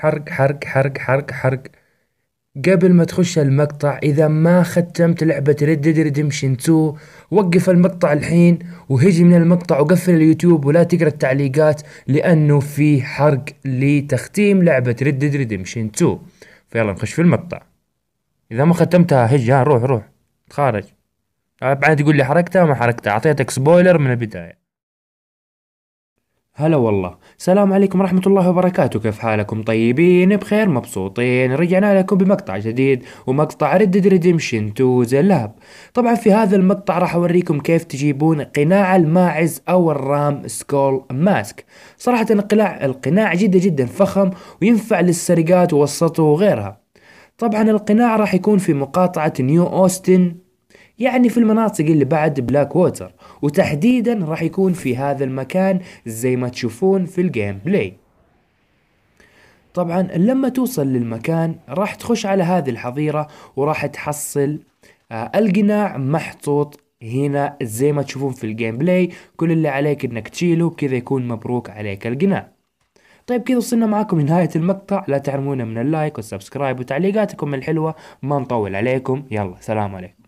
حرق حرق حرق حرق حرق قبل ما تخش المقطع إذا ما ختمت لعبة ريد ديد ريدمشن 2 وقف المقطع الحين وهجي من المقطع وقفل اليوتيوب ولا تقرأ التعليقات لأنه في حرق لتختيم لعبة ريد ديد ريدمشن 2 فيلا نخش في المقطع إذا ما ختمتها هج ها روح روح تخارج بعد تقول لي حركتها ما حركتها أعطيتك سبويلر من البداية هلا والله سلام عليكم ورحمة الله وبركاته كيف حالكم طيبين بخير مبسوطين رجعنا لكم بمقطع جديد ومقطع ردد ريديمشن تو ذا لاب طبعا في هذا المقطع راح اوريكم كيف تجيبون قناع الماعز او الرام سكول ماسك صراحة القناع القناع جدا جدا فخم وينفع للسرقات والسطو وغيرها طبعا القناع راح يكون في مقاطعة نيو اوستن يعني في المناطق اللي بعد بلاك ووتر وتحديدا راح يكون في هذا المكان زي ما تشوفون في الجيم بلاي طبعا لما توصل للمكان راح تخش على هذه الحظيرة وراح تحصل آه، القناع محطوط هنا زي ما تشوفون في الجيم بلاي كل اللي عليك انك تشيله كذا يكون مبروك عليك القناع طيب كذا وصلنا معاكم لنهاية المقطع لا تعلمونا من اللايك والسبسكرايب وتعليقاتكم الحلوة ما نطول عليكم يلا سلام عليكم